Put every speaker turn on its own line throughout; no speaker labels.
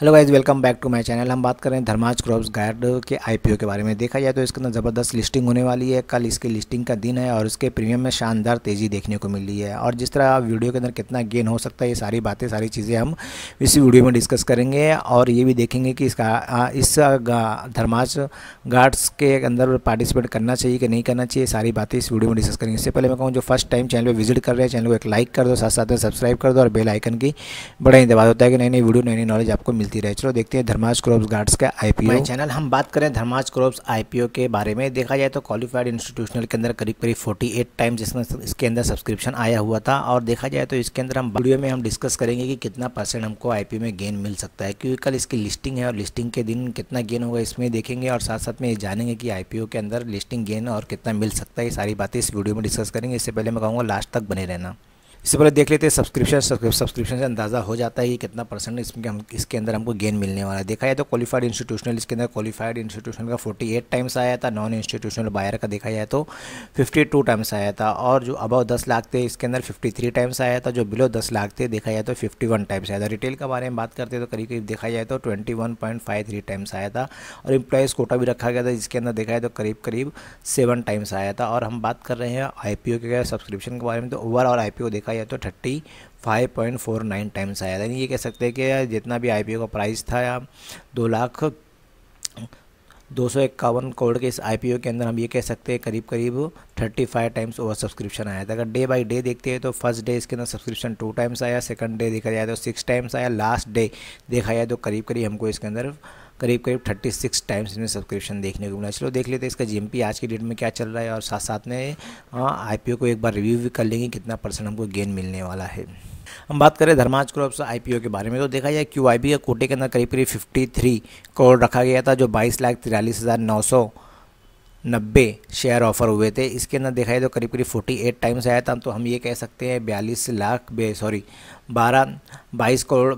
Hello guys welcome back to my channel हम बात कर रहे हैं धर्माज क्रॉप्स गार्ड के आईपीओ के बारे में देखा जाए तो इसके अंदर ज़बरदस्त लिस्टिंग होने वाली है कल इसकी लिस्टिंग का दिन है और इसके प्रीमियम में शानदार तेज़ी देखने को मिली है और जिस तरह वीडियो के अंदर कितना गेन हो सकता है ये सारी बातें सारी चीज़ें हम इस वीडियो में डिस्कस करेंगे और ये भी देखेंगे कि इसका इस धर्माज गार्ड्स के अंदर पार्टिसिपेट करना चाहिए कि नहीं करना चाहिए सारी बातें इस वीडियो में डिस्कस करेंगे इससे पहले मैं कहूँ जो फर्स्ट टाइम चैनल पर विजिट कर रहे हैं चैनल को एक लाइक कर दो साथ साथ में सब्सक्राइब कर दो और बेल आइकन की बड़ा ही होता है कि नई नई वीडियो नई नई नॉलेज आपको मिलती रहे चलो देखते हैं धर्माज क्रॉप्स गार्ड्स का आईपीओ चैनल हम बात करें धर्माज क्रॉप्स आईपीओ के बारे में देखा जाए तो क्वालिफाइड इंस्टीट्यूशनल के अंदर करीब करीब 48 टाइम्स इसमें इसके अंदर सब्सक्रिप्शन आया हुआ था और देखा जाए तो इसके अंदर हम वीडियो में हम डिस्कस करेंगे कि कितना परसेंट हमको आई में गेन मिल सकता है क्योंकि कल इसकी लिस्टिंग है और लिस्टिंग के दिन कितना गेन होगा इसमें देखेंगे और साथ साथ में ये जानेंगे कि आई के अंदर लिस्टिंग गेन और कितना मिल सकता है ये सारी बातें इस वीडियो में डिस्कस करेंगे इससे पहले मैं कहूँगा लास्ट तक बने रहना इससे पहले देख लेते हैं सब्सक्रिप्शन सब्सक्रिप्शन से अंदाज़ा हो जाता है कि कितना परसेंट इसमें हम इसके अंदर हमको गेन मिलने वाला है देखा जाए तो क्वालिफाइड इंस्टीट्यूशनल इसके अंदर क्वालिफाइड इंस्टीट्यूशन का 48 टाइम्स आया था नॉन इंस्टीट्यूशनल बायर का देखा जाए तो 52 टाइम्स आया था और जो अबव दस लाख थे इसके अंदर फिफ्टी टाइम्स आया था जो बिलो दस लाख थे देखा जाए तो फिफ्टी टाइम्स आया था रिटेल के बारे में बात करते तो करीब करीब देखा जाए तो ट्वेंटी टाइम्स आया था और इम्प्लॉयज कोटा भी रखा गया था जिसके अंदर देखा जाए तो करीब करीब सेवन टाइम्स आया था और हम बात कर रहे हैं आई के सब्सक्रिप्शन के बारे में तो ओवरऑल आई देखा आया तो thirty five point four nine times आया था ये कह सकते हैं कि जितना भी आई का प्राइस था या दो लाख दो सौ इक्यावन करोड़ के इस आईपीओ के अंदर हम ये कह सकते हैं करीब करीब thirty five times over subscription आया था अगर डे बाई डे देखते हैं तो फर्स्ट डे इसके अंदर सब्सक्रिप्शन टू टाइम्स आया सेकंड डे देखा जाए तो सिक्स टाइम्स आया लास्ट डे देखा जाए तो करीब करीब हमको इसके अंदर करीब करीब 36 टाइम्स इसमें सब्सक्रिप्शन देखने को मिला चलो देख लेते हैं इसका जी आज के डेट में क्या चल रहा है और साथ साथ में आई हाँ, को एक बार रिव्यू भी कर लेंगे कितना परसेंट हमको गेन मिलने वाला है हम बात करें धर्माज पी ओ के बारे में तो देखा जाए क्यू आई का कोटे के अंदर करीब करीब फिफ्टी थ्री करोड़ रखा गया था जो बाईस लाख तिरालीस हज़ार नौ सौ नब्बे शेयर ऑफर हुए थे इसके अंदर देखा जाए तो करीब करीब फोर्टी एट टाइम्स आया था तो हम ये कह सकते हैं बयालीस लाख बे सॉरी बारह बाईस करोड़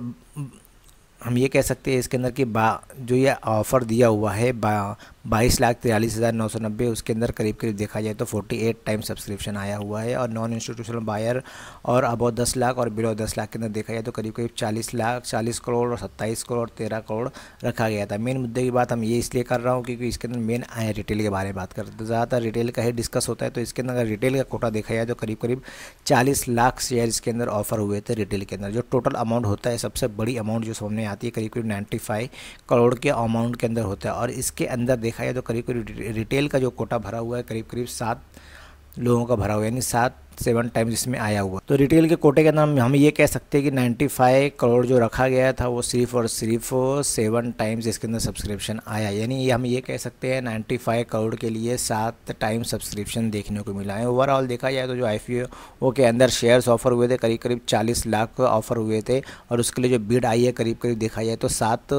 हम ये कह सकते हैं इसके अंदर कि बा जो ये ऑफ़र दिया हुआ है बा बाईस लाख तिरालीस हज़ार नौ सौ नब्बे उसके अंदर करीब करीब देखा जाए तो फोर्टी एट टाइम सब्सक्रिप्शन आया हुआ है और नॉन इंस्टीट्यूशनल बायर और अबो दस लाख और बिलो दस लाख के अंदर देखा जाए तो करीब करीब चालीस लाख चालीस करोड़ और सत्ताईस करोड़ तेरह करोड़ रखा गया था मेन मुद्दे की बात हम ये इसलिए कर रहा हूँ क्योंकि इसके अंदर मेन आए रिटेल के बारे में बात करते हैं तो ज़्यादातर रिटेल का ही डिस्कस होता है तो इसके अंदर अगर रिटेल का कोटा देखा जाए तो करीब करीब चालीस लाख शेयर इसके अंदर ऑफर हुए थे रिटेल के अंदर जो टोटल अमाउंट होता है सबसे बड़ी अमाउंट जो सामने आती है करीब करीब नाइन्टी करोड़ के अमाउंट के अंदर होता है और इसके अंदर देखा देखा जाए तो करीब करीब रिटेल का जो कोटा भरा हुआ है करीब करीब सात लोगों का भरा हुआ यानी सात सेवन टाइम्स इसमें आया हुआ तो रिटेल के कोटे के नाम हम ये कह सकते हैं कि 95 करोड़ जो रखा गया था वो सिर्फ और सिर्फ सेवन टाइम्स इसके अंदर सब्सक्रिप्शन आया यानी हम ये कह सकते हैं 95 करोड़ के लिए सात टाइम सब्सक्रिप्शन देखने को मिला है ओवरऑल देखा जाए तो जो आई के अंदर शेयर्स ऑफर हुए थे करीब करीब चालीस लाख ऑफर हुए थे और उसके लिए जो बिड आई है करीब करीब देखा जाए तो सात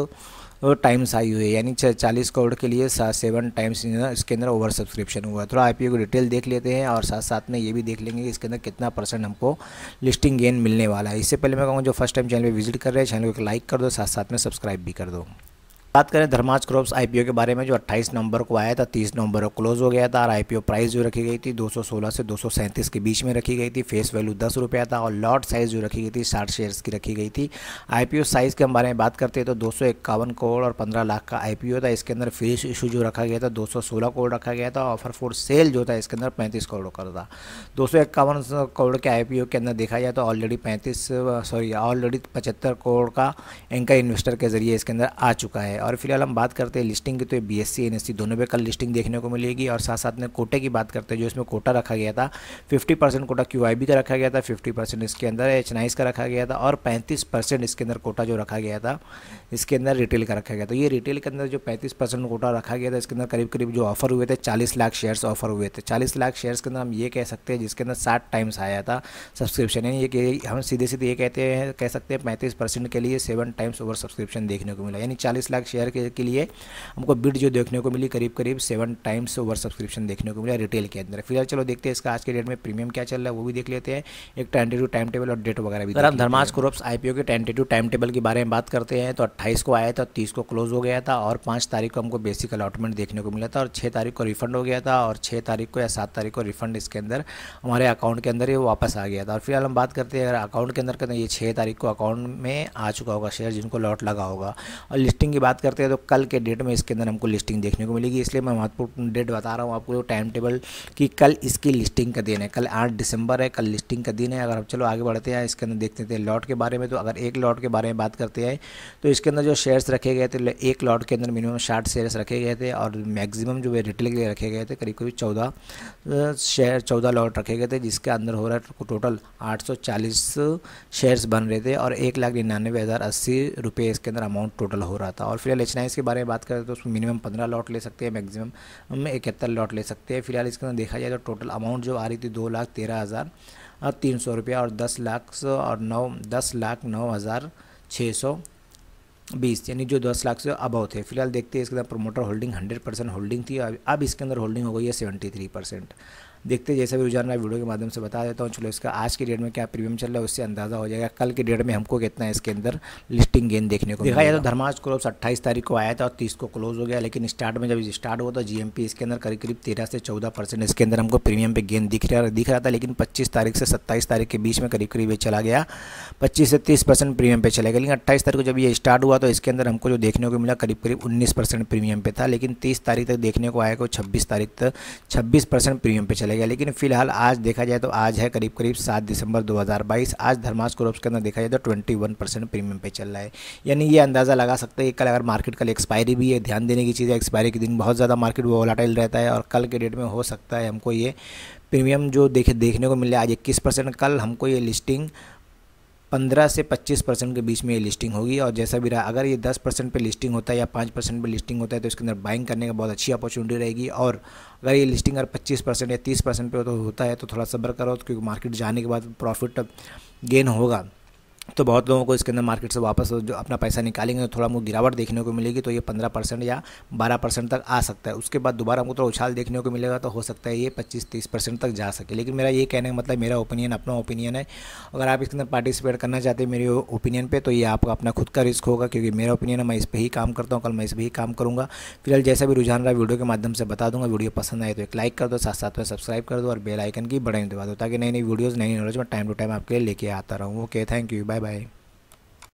टाइम्स आई हुई है यानी चालीस करोड़ के लिए सेवन टाइम्स इसके अंदर ओवर सब्सक्रिप्शन हुआ थोड़ा आई को डिटेल देख लेते हैं और साथ साथ में ये भी देख लेंगे कि इसके अंदर कितना परसेंट हमको लिस्टिंग गेन मिलने वाला है इससे पहले मैं कहूँगा जो फर्स्ट टाइम चैनल पर विजिट कर रहे हैं चैनल को लाइक कर दो साथ साथ में सब्सक्राइब भी कर दो बात करें धर्माज क्रॉप्स आईपीओ के बारे में जो 28 नवंबर को आया था 30 नवंबर को क्लोज हो गया था और आईपीओ प्राइस जो रखी गई थी 216 से दो के बीच में रखी गई थी फेस वैल्यू दस रुपया था और लॉट साइज़ जो रखी गई थी साठ शेयर्स की रखी गई थी आईपीओ साइज़ के हम बारे में बात करते हैं तो दो करोड़ और पंद्रह लाख का आई था इसके अंदर फेस इशू जो रखा गया था दो करोड़ रखा गया था ऑफर फोर सेल जो था इसके अंदर पैंतीस करोड़ का था दो करोड़ के आई के अंदर देखा जाए तो ऑलरेडी पैंतीस सॉरी ऑलरेडी पचहत्तर करोड़ का एंकर इन्वेस्टर के जरिए इसके अंदर आ चुका है है और फिलहाल हम बात करते हैं लिस्टिंग की तो बी एस सी दोनों पे कल लिस्टिंग देखने को मिलेगी और साथ साथ में कोटे की बात करते हैं जो इसमें कोटा रखा गया था fifty percent quota Q I B का रखा गया था फिफ्टी परसेंट इसके अंदर एच का रखा गया था और पैंतीस परसेंट इसके अंदर कोटा जो रखा गया था इसके अंदर रिटेल का रखा गया था तो ये रिटेल के अंदर जो पैंतीस परसेंट कोटा रखा गया था इसके अंदर करीब करीब जो ऑफर हुए थे चालीस लाख शेयर्स ऑफर हुए थे चालीस लाख शेयर्स के अंदर हम ये कह सकते हैं जिसके अंदर साठ टाइम्स आया था सब्सक्रिप्शन यानी ये हम सीधे सीधे ये कहते हैं कह सकते हैं पैंतीस परसेंट के लिए सेवन टाइम्स ओवर सब्सक्रिप्शन देखने को मिला यानी चालीस लाख शेयर के, के लिए हमको बिड जो देखने को मिली करीब करीब सेवन टाइम्स ओवर सब्सक्रिप्शन देखने को मिला रिटेल के अंदर फिलहाल चलो देखते हैं इसका आज के डेट में प्रीमियम क्या चल रहा है वो भी देख लेते हैं एक टेंटेटिव टाइम टेबल और डेट वगैरह भी अगर हम धर्माज क्रोप्स आईपीओ के टेंटेटिव टाइम टेबल के बारे में बात करते हैं तो अट्ठाईस को आया था तीस को क्लोज हो गया था और पाँच तारीख को हमको बेसिक अलॉटमेंट देखने को मिला था और छः तारीख को रिफंड हो गया था और छः तारीख को या सात तारीख को रिफंड इसके अंदर हमारे अकाउंट के अंदर ही वापस आ गया था और फिलहाल हम बात करते हैं अगर अकाउंट के अंदर कहते हैं ये छः तारीख को अकाउंट में आ चुका होगा शेयर जिनको लॉट लगा होगा और लिस्टिंग की बात बात करते हैं तो कल के डेट में इसके अंदर हमको लिस्टिंग देखने को मिलेगी इसलिए मैं महत्वपूर्ण डेट बता रहा हूँ आपको टाइम टेबल कि कल इसकी लिस्टिंग का दिन है कल आठ दिसंबर है कल लिस्टिंग का दिन है अगर हम चलो आगे बढ़ते हैं इसके अंदर देखते थे लॉट के बारे में तो अगर एक लॉट के बारे में बात करते हैं तो इसके अंदर जो शेयर्स रखे गए थे एक लॉट के अंदर मिनिमम साठ शेयर्स रखे गए थे और मैक्सिमम जो रिटेल के लिए रखे गए थे करीब करीब चौदह शेयर चौदह लॉट रखे गए थे जिसके अंदर हो रहा है टोटल आठ सौ चालीस शेयर्स बन रहे थे और एक लाख निन्यानवे हज़ार अस्सी रुपये इसके अंदर अमाउंट टोटल हो रहा था और फिर फिलहाल एच के बारे में बात करें तो उसमें मिनिमम पंद्रह लॉट ले सकते हैं मैक्सिमम इकहत्तर लॉट ले सकते हैं फिलहाल इसके अंदर देखा जाए तो टोटल अमाउंट जो आ रही थी दो लाख तेरह हज़ार तीन सौ रुपया और दस लाख और नौ दस लाख नौ हज़ार छः सौ बीस यानी जो दस लाख से अबव थे फिलहाल देखते हैं इसके अंदर promoter holding hundred percent holding थी अब इसके अंदर होल्डिंग हो गई है सेवेंटी थ्री परसेंट देखते जैसे भी रुझान मैं वीडियो के माध्यम से बता देता हूँ चलो इसका आज के डेट में क्या प्रीमियम चल रहा है उससे अंदाज़ा हो जाएगा कल की डेट में हमको कितना इसके अंदर लिस्टिंग गेन देखने को देखा जाए तो धर्माज क्लोब्स अट्ठाईस तारीख को आया था और तीस को क्लोज हो गया लेकिन स्टार्ट में जब स्टार्ट हुआ तो जीएमपी इसके अंदर करीब करीब तेरह से चौदह परसेंट इसके अंदर हमको प्रीमियम पे गेंद दिख रहा दिख रहा था लेकिन पच्चीस तारीख से सत्ताईस तारीख के बीच में करीब करीब ये चला गया पच्चीस से तीस परसेंट प्रीमियम पे चला गया लेकिन अट्ठाईस तारीख को जब ये स्टार्ट हुआ तो इसके अंदर हमको जो देखने को मिला करीब करीब उन्नीस परसेंट प्रीमियम पे था लेकिन तीस तारीख तक देखने को आया को छब्बीस तारीख तक छब्बीस परसेंट प्रीमियम पे चला चले गया लेकिन फिलहाल आज देखा जाए तो आज है करीब करीब सात दिसंबर 2022 आज धर्मास क्रोप्स के अंदर देखा जाए तो 21 परसेंट प्रीमियम पे चल रहा है यानी ये अंदाज़ा लगा सकते हैं कल अगर मार्केट कल एक्सपायरी भी है ध्यान देने की चीज़ है एक्सपायरी के दिन बहुत ज़्यादा मार्केट वोलाटाइल रहता है और कल के डेट में हो सकता है हमको ये प्रीमियम जो देखे देखने को मिल रहा है आज इक्कीस परसेंट कल हमको ये लिस्टिंग पंद्रह से पच्चीस परसेंट के बीच में ये लिस्टिंग होगी और जैसा भी रहा अगर ये दस परसेंट पर लिस्टिंग होता है या पाँच परसेंट पर लिस्टिंग होता है तो इसके अंदर बाइंग करने का बहुत अच्छी अपॉर्चुनिटी रहेगी और अगर ये लिस्टिंग अगर पच्चीस परसेंट या तीस परसेंट पर तो होता है तो थोड़ा सब्र करो क्योंकि मार्केट जाने के बाद प्रॉफिट गेन होगा तो बहुत लोगों को इसके अंदर मार्केट से वापस जो अपना पैसा निकालेंगे तो थोड़ा मुझे गिरावट देखने को मिलेगी तो ये पंद्रह परसेंट या बारह परसेंट तक आ सकता है उसके बाद दोबारा हमको थोड़ा उछाल देखने को मिलेगा तो हो सकता है ये पच्चीस तीस परसेंट तक जा सके लेकिन मेरा ये कहने का मतलब मेरा ओपिनियन अपना ओपिनियन है अगर आप इसके अंदर पार्टिसिपेट करना चाहते हैं मेरे ओपिनियन पर तो ये आपका अपना खुद का रिस्क होगा क्योंकि मेरा ओपिनियन है मैं इस पर ही काम करता हूँ कल मैं इस पर ही काम करूँगा फिलहाल जैसा भी रुझान रहा वीडियो के माध्यम से बता दूंगा वीडियो पसंद आए तो एक लाइक कर दो साथ साथ में सब्सक्राइब कर दो और बेल आइकन की बड़े दबा दो ताकि नई नई वीडियोज़ नई नॉलेज में टाइम टू टाइम आपके लिए लेके आता रहूँ okay thank you bye Bye bye.